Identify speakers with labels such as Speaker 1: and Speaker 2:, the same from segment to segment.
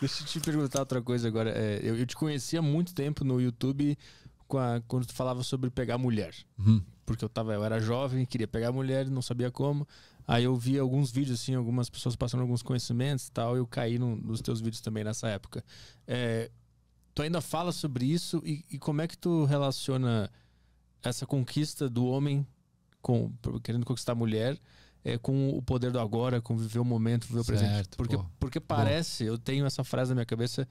Speaker 1: Deixa eu te perguntar outra coisa agora. É, eu, eu, te conhecia há muito tempo no YouTube a, quando tu falava sobre pegar mulher. Uhum. Porque eu, tava, eu era jovem, queria pegar mulher, não sabia como. Aí eu vi alguns vídeos, assim, algumas pessoas passando alguns conhecimentos e tal. Eu caí no, nos teus vídeos também nessa época. É, tu ainda fala sobre isso e, e como é que tu relaciona essa conquista do homem com, querendo conquistar a mulher é, com o poder do agora, com viver o momento, viver o certo, presente. Porque, porque parece, eu tenho essa frase na minha cabeça,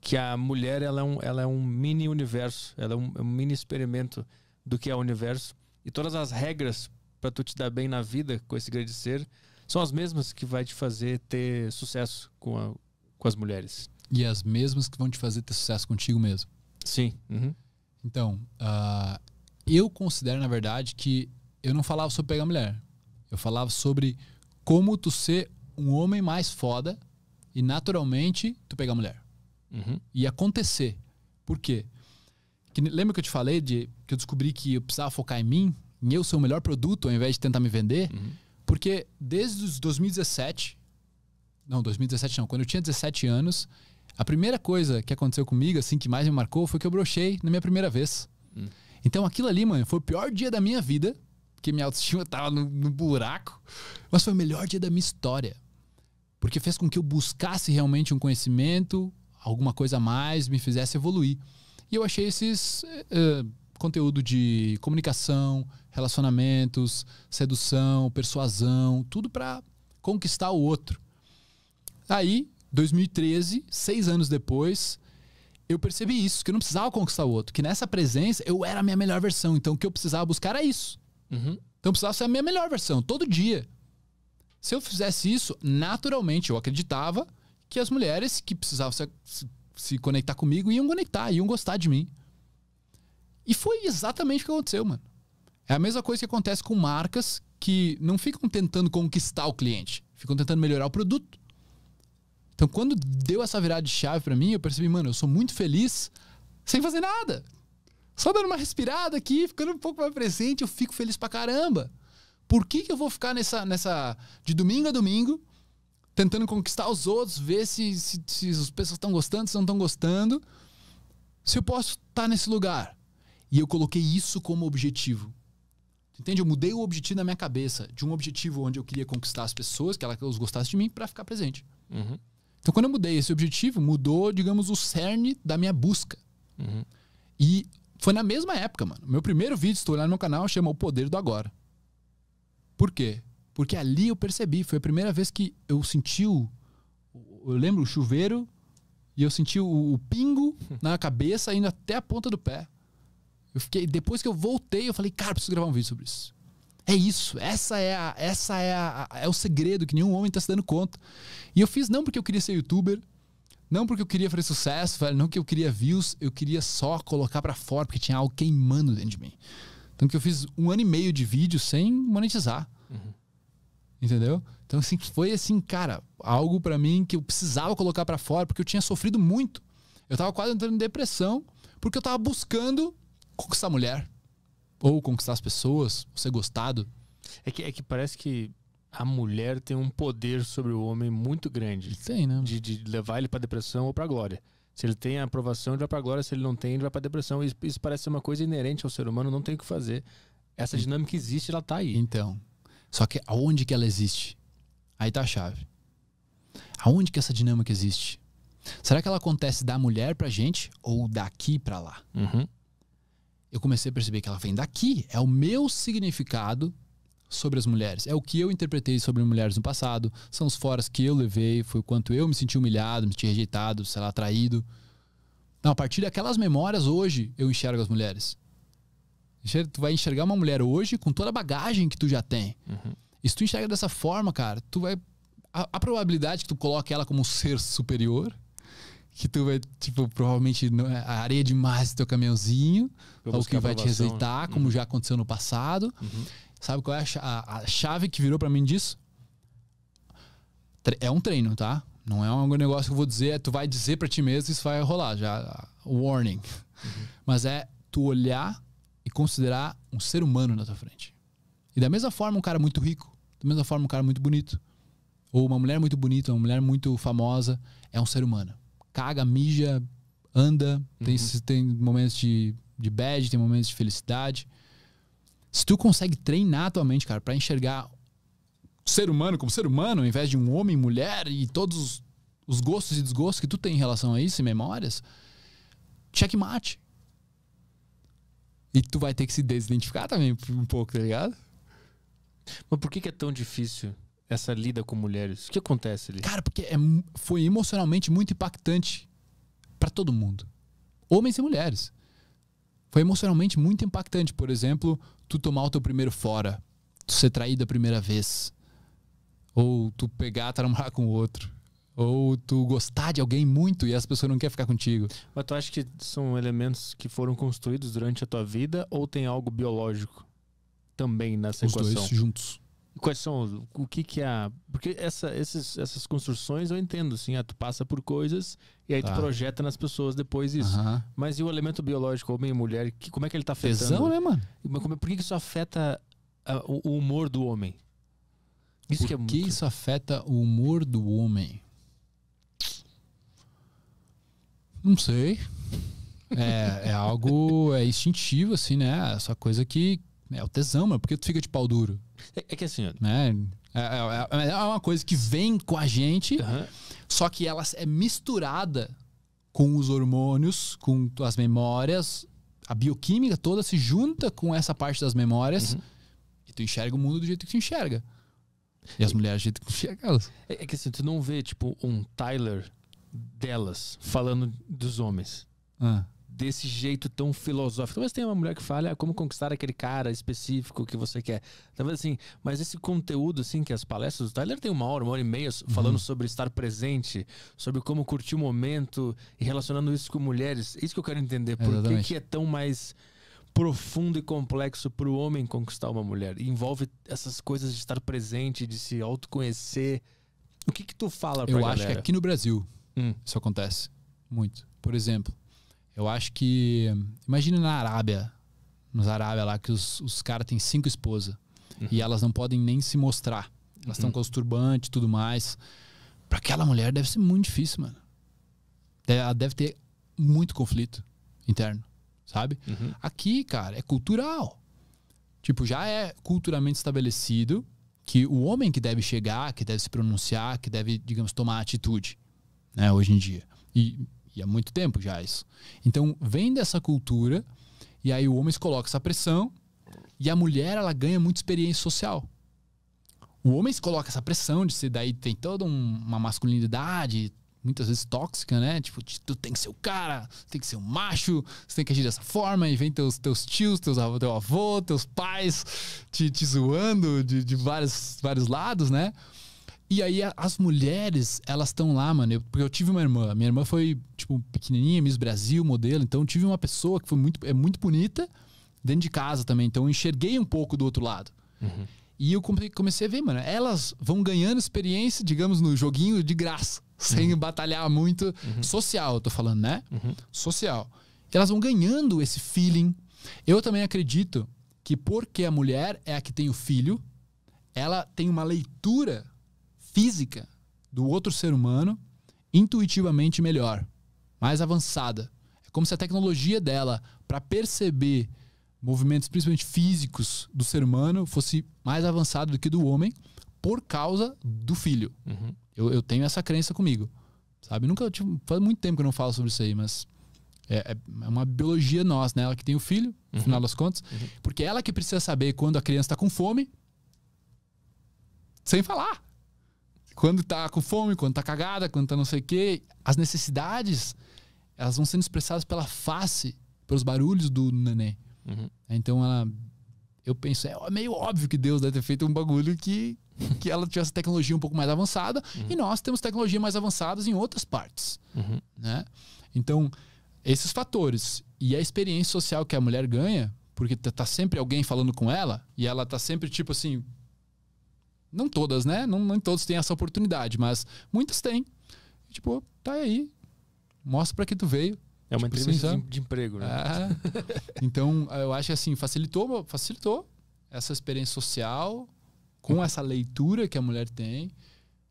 Speaker 1: que a mulher ela é um, ela é um mini universo, ela é um, é um mini experimento do que é o universo. E todas as regras para tu te dar bem na vida com esse grande ser são as mesmas que vai te fazer ter sucesso com, a, com as mulheres.
Speaker 2: E as mesmas que vão te fazer ter sucesso contigo mesmo. Sim. Uhum. Então, uh, eu considero, na verdade, que eu não falava sobre pegar mulher. Eu falava sobre como tu ser um homem mais foda e naturalmente tu pegar mulher. Uhum. E acontecer. Por quê? Que, lembra que eu te falei de que eu descobri que eu precisava focar em mim, em eu ser o melhor produto ao invés de tentar me vender? Uhum. Porque desde os 2017, não, 2017 não, quando eu tinha 17 anos, a primeira coisa que aconteceu comigo, assim, que mais me marcou, foi que eu brochei na minha primeira vez. Hum. Então aquilo ali, mano, foi o pior dia da minha vida porque minha autoestima tava no, no buraco. Mas foi o melhor dia da minha história. Porque fez com que eu buscasse realmente um conhecimento, alguma coisa a mais, me fizesse evoluir. E eu achei esses uh, conteúdo de comunicação, relacionamentos, sedução, persuasão, tudo para conquistar o outro. Aí, 2013, seis anos depois, eu percebi isso, que eu não precisava conquistar o outro, que nessa presença eu era a minha melhor versão. Então, o que eu precisava buscar era isso. Uhum. Então eu precisava ser a minha melhor versão, todo dia. Se eu fizesse isso, naturalmente eu acreditava que as mulheres que precisavam se, se conectar comigo iam conectar, iam gostar de mim. E foi exatamente o que aconteceu, mano. É a mesma coisa que acontece com marcas que não ficam tentando conquistar o cliente, ficam tentando melhorar o produto. Então, quando deu essa virada de chave para mim, eu percebi, mano, eu sou muito feliz sem fazer nada. Só dando uma respirada aqui, ficando um pouco mais presente, eu fico feliz pra caramba. Por que, que eu vou ficar nessa, nessa. de domingo a domingo, tentando conquistar os outros, ver se, se, se as pessoas estão gostando, se não estão gostando, se eu posso estar tá nesse lugar? E eu coloquei isso como objetivo. Entende? Eu mudei o objetivo na minha cabeça de um objetivo onde eu queria conquistar as pessoas, que elas gostassem de mim, para ficar presente. Uhum. Então, quando eu mudei esse objetivo, mudou, digamos, o cerne da minha busca. Uhum. E foi na mesma época, mano. Meu primeiro vídeo, se tu olhar no meu canal, chama O Poder do Agora. Por quê? Porque ali eu percebi, foi a primeira vez que eu senti o. Eu lembro o chuveiro e eu senti o, o pingo na cabeça indo até a ponta do pé. Eu fiquei, depois que eu voltei, eu falei, cara, preciso gravar um vídeo sobre isso. É isso, essa é a, essa é a, é o segredo que nenhum homem está se dando conta. E eu fiz não porque eu queria ser youtuber, não porque eu queria fazer sucesso, velho, não que eu queria views, eu queria só colocar para fora, porque tinha algo queimando dentro de mim. então que eu fiz um ano e meio de vídeo sem monetizar. Uhum. Entendeu? Então, assim, foi assim, cara, algo para mim que eu precisava colocar para fora, porque eu tinha sofrido muito. Eu tava quase entrando em depressão, porque eu tava buscando conquistar a mulher. Ou conquistar as pessoas, ser gostado.
Speaker 1: É que, é que parece que a mulher tem um poder sobre o homem muito grande. Tem, né? De, de levar ele para depressão ou para glória. Se ele tem a aprovação, ele vai para glória. Se ele não tem, ele vai para depressão. Isso, isso parece ser uma coisa inerente ao ser humano, não tem o que fazer. Essa hum. dinâmica existe, ela tá aí.
Speaker 2: Então, só que aonde que ela existe? Aí tá a chave. Aonde que essa dinâmica existe? Será que ela acontece da mulher pra gente ou daqui pra lá? Uhum. Eu comecei a perceber que ela vem daqui. É o meu significado sobre as mulheres. É o que eu interpretei sobre mulheres no passado, são os foras que eu levei, foi o quanto eu me senti humilhado, me senti rejeitado, sei lá, traído. Não, a partir daquelas memórias, hoje eu enxergo as mulheres. Tu vai enxergar uma mulher hoje com toda a bagagem que tu já tem. Uhum. E se tu enxerga dessa forma, cara, tu vai. A, a probabilidade que tu coloque ela como um ser superior que tu vai, tipo, provavelmente não é areia demais do teu caminhãozinho, algo é que vai te né? rejeitar, como uhum. já aconteceu no passado. Uhum. Sabe qual é a, chave que virou para mim disso? É um treino, tá? Não é um negócio que eu vou dizer, é tu vai dizer para ti mesmo isso vai rolar, já warning. Uhum. Mas é tu olhar e considerar um ser humano na tua frente. E da mesma forma um cara muito rico, da mesma forma um cara muito bonito, ou uma mulher muito bonita, uma mulher muito famosa, é um ser humano. Caga, mija, anda, uhum. tem, tem momentos de, de bad, tem momentos de felicidade. Se tu consegue treinar a tua mente, cara, para enxergar ser humano como ser humano, ao invés de um homem, mulher e todos os, os gostos e desgostos que tu tem em relação a isso e memórias, checkmate. E tu vai ter que se desidentificar também um pouco, tá ligado? Mas por que, que é tão difícil essa lida com mulheres? O que acontece ali? Cara, porque é, foi emocionalmente muito impactante para todo mundo. Homens e mulheres. Foi emocionalmente muito impactante. Por exemplo, tu tomar o teu primeiro fora, tu ser traído a primeira vez, ou tu pegar, tu namorar com outro, ou tu gostar de alguém muito e as pessoas não querem ficar contigo.
Speaker 1: Mas tu acha que são elementos que foram construídos durante a tua vida ou tem algo biológico também nessa Os equação? Os dois juntos. Quais são, o que que é a... Porque essa, esses, essas construções eu entendo, assim, ah, tu passa por coisas e aí tá. tu projeta nas pessoas depois isso. Mas e o elemento biológico,
Speaker 2: homem e mulher, que,
Speaker 1: como é que ele tá afetando? Tesão, né, mano? Como, é, por que, que isso afeta a, ah, o,
Speaker 2: o, humor do homem? Isso é por que, é muito... isso afeta o humor do homem? Não sei. É, é algo é instintivo, assim, né? Essa coisa que é o tesão, mano. Por que tu fica de pau duro? É, é que assim, né? É é, é, é, é, uma coisa que vem com a gente, uhum. só que ela é misturada com os hormônios, com as memórias, a bioquímica toda se junta com essa parte das memórias uhum. e tu enxerga o mundo do jeito que tu enxerga. E as mulheres do jeito que enxerga elas. É, que assim, tu não vê, tipo, um
Speaker 1: Tyler delas falando dos homens. Ah desse jeito tão filosófico. Talvez tenha uma mulher que fale ah, como conquistar aquele cara específico que você quer. Talvez assim, mas esse conteúdo, assim, que as palestras do Tyler tem uma hora, uma hora e meia falando uhum. sobre estar presente, sobre como curtir o momento e relacionando isso com mulheres. É isso que eu quero entender. Por que, que é tão mais profundo e complexo para o homem conquistar uma mulher? E envolve essas coisas de estar presente, de se autoconhecer. O que que tu fala pra Eu acho que aqui
Speaker 2: no Brasil hum. isso acontece muito. Por exemplo, eu acho que. imagina na Arábia. Nos Arábia lá, que os, os caras têm cinco esposas. Uhum. E elas não podem nem se mostrar. Elas estão uhum. com os turbantes e tudo mais. Pra aquela mulher deve ser muito difícil, mano. Ela deve ter muito conflito interno, sabe? Uhum. Aqui, cara, é cultural. Tipo, já é culturalmente estabelecido que o homem que deve chegar, que deve se pronunciar, que deve, digamos, tomar atitude, né, hoje em dia. E e há muito tempo já isso. Então vem dessa cultura, e aí o homem se coloca essa pressão, e a mulher ela ganha muita experiência social. O homem se coloca essa pressão de ser, daí tem toda um, uma masculinidade, muitas vezes tóxica, né? Tipo, tu tem que ser o cara, tem que ser o macho, você tem que agir dessa forma, e vem teus, teus tios, teus, teu avô, teus pais te, te zoando de, de vários, vários lados, né? E aí as mulheres, elas estão lá, mano. Eu, porque eu tive uma irmã. Minha irmã foi, tipo, pequenininha, Miss Brasil, modelo. Então eu tive uma pessoa que foi muito, é muito bonita dentro de casa também. Então eu enxerguei um pouco do outro lado. Uhum. E eu comecei a ver, mano. Elas vão ganhando experiência, digamos, no joguinho de graça. Uhum. Sem uhum. batalhar muito. Uhum. Social, eu tô falando, né? Uhum. Social. E elas vão ganhando esse feeling. Eu também acredito que porque a mulher é a que tem o filho, ela tem uma leitura física do outro ser humano intuitivamente melhor, mais avançada. É como se a tecnologia dela para perceber movimentos principalmente físicos do ser humano fosse mais avançada do que do homem por causa do filho. Uhum. Eu, eu, tenho essa crença comigo, sabe? Nunca tipo, faz muito tempo que eu não falo sobre isso aí, mas é, é, é uma biologia nossa, né? Ela que tem o filho, no uhum. final das contas, uhum. porque é ela que precisa saber quando a criança está com fome, sem falar quando tá com fome, quando tá cagada, quando tá não sei o quê. As necessidades, elas vão sendo expressadas pela face, pelos barulhos do neném. Uhum. Então ela. Eu penso, é meio óbvio que Deus deve ter feito um bagulho que, que ela tivesse tecnologia um pouco mais avançada uhum. e nós temos tecnologia mais avançadas em outras partes. Uhum. Né? Então, esses fatores e a experiência social que a mulher ganha, porque tá, tá sempre alguém falando com ela e ela tá sempre tipo assim, não todas, né? Não, não todos têm essa oportunidade, mas muitas têm. E, tipo, tá aí. Mostra para que tu veio. É uma tipo, assim, entrevista assim, de, de, emprego, né? É. então, eu acho que assim, facilitou, facilitou essa experiência social com essa leitura que a mulher tem.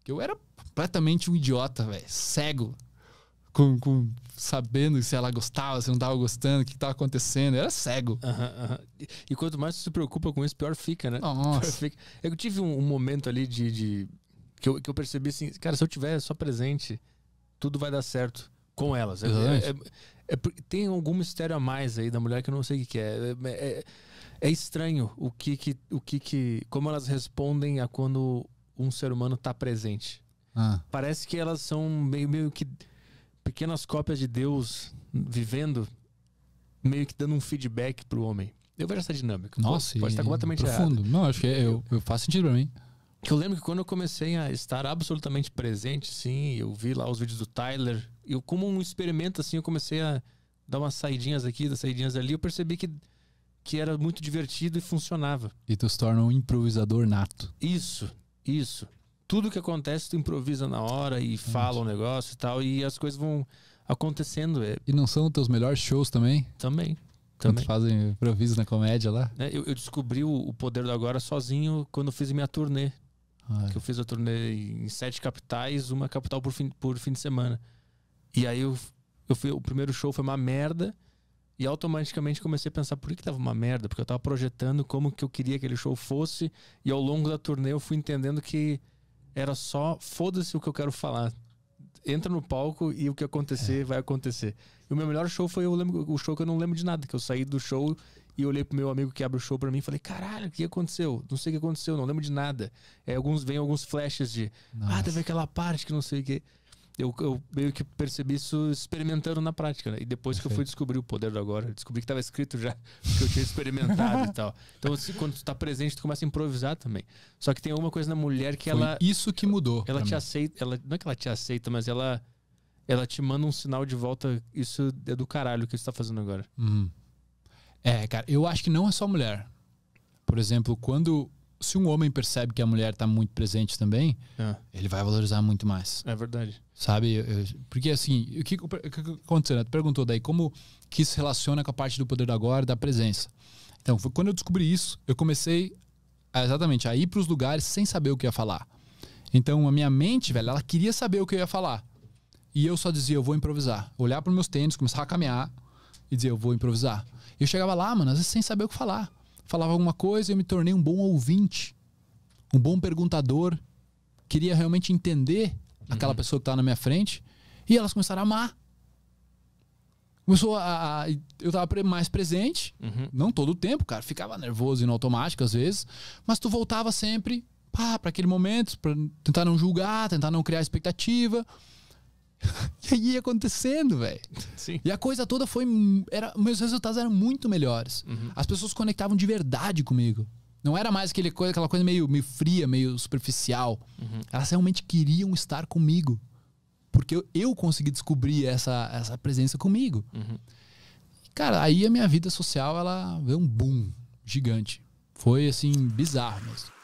Speaker 2: Que eu era completamente um idiota, velho. Cego com, com sabendo se ela gostava, se não estava gostando, o que estava acontecendo. Eu era cego. E quanto mais você se preocupa com isso, pior fica, né? Nossa. fica.
Speaker 1: Eu tive um, um momento ali de, de. que, eu, que eu percebi assim, cara, se eu tiver só presente, tudo vai dar certo com elas. É, é, uhum. é, é tem algum mistério a mais aí da mulher que eu não sei o que, é. É, é. é, estranho o que, que o que, que como elas respondem a quando um ser humano está presente. Ah. Parece que elas são meio, meio que pequenas cópias de Deus vivendo, meio que dando um feedback pro homem. Eu vejo essa dinâmica. Nossa, pode, pode estar completamente profundo.
Speaker 2: Errado. Não, acho que é, eu, eu faço sentido pra mim.
Speaker 1: Eu lembro que quando eu comecei a estar absolutamente presente, sim, eu vi
Speaker 2: lá os vídeos do Tyler,
Speaker 1: eu como um experimento assim, eu comecei a dar umas saidinhas aqui, das saidinhas ali, eu percebi que que era muito divertido e funcionava.
Speaker 2: E tu se torna um improvisador nato.
Speaker 1: Isso, isso tudo que acontece tu improvisa na hora e fala um negócio e tal, e as coisas vão
Speaker 2: acontecendo. É. E não são os teus melhores shows também? Também. Quando também. fazem improviso na comédia lá?
Speaker 1: É, eu, eu, descobri o, o, Poder do Agora sozinho quando fiz minha turnê. Ai. Ah. Que eu fiz a turnê em sete capitais, uma capital por fim, por fim de semana. E aí eu, eu fui, o primeiro show foi uma merda. E automaticamente comecei a pensar por que, que tava uma merda, porque eu tava projetando como que eu queria que aquele show fosse, e ao longo da turnê eu fui entendendo que era só foda-se o que eu quero falar. Entra no palco e o que acontecer é. vai acontecer. E o meu melhor show foi eu lembro, o show que eu não lembro de nada, que eu saí do show e olhei pro meu amigo que abre o show para mim e falei: "Caralho, o que aconteceu? Não sei o que aconteceu, não lembro de nada". É, alguns vem alguns flashes de: Nossa. "Ah, teve aquela parte que não sei o que". Eu, eu, meio que percebi isso experimentando na prática, né? E depois que eu fui descobrir o poder do agora, descobri que estava escrito já, que eu tinha experimentado e tal. Então, assim, quando tu está presente, tu começa a improvisar também. Só que tem uma coisa na mulher que Foi ela. Isso que mudou. Ela te mim. aceita. Ela, não é que ela te aceita, mas ela, ela te manda um sinal de volta. Isso é do caralho que você está fazendo agora. Hum.
Speaker 2: É, cara, eu acho que não é só mulher. Por exemplo, quando se um homem percebe que a mulher está muito presente também, é. ele vai valorizar muito mais. É verdade. Sabe? Porque assim, o que, o que aconteceu? Né? Tu perguntou daí como que isso relaciona com a parte do poder da agora, da presença. Então, foi quando eu descobri isso, eu comecei a, exatamente a ir para os lugares sem saber o que ia falar. Então, a minha mente, velho, ela queria saber o que eu ia falar. E eu só dizia, eu vou improvisar. Olhar para meus tênis, começar a caminhar e dizer, eu vou improvisar. E eu chegava lá, mano, às vezes sem saber o que falar falava alguma coisa, eu me tornei um bom ouvinte, um bom perguntador, queria realmente entender aquela uhum. pessoa que estava na minha frente, e elas começaram a amar. Começou a. a eu estava mais presente, uhum. não todo o tempo, cara, ficava nervoso e no automático às vezes, mas tu voltava sempre para aquele momento, para tentar não julgar, tentar não criar expectativa. e aí ia acontecendo, velho. E a coisa toda foi. Era, meus resultados eram muito melhores. Uhum. As pessoas conectavam de verdade comigo. Não era mais aquele coisa, aquela coisa meio, meio fria, meio superficial. Uhum. Elas realmente queriam estar comigo. Porque eu, eu consegui descobrir essa, essa presença comigo. Uhum. Cara, aí a minha vida social, ela veio um boom gigante. Foi assim, bizarro mesmo.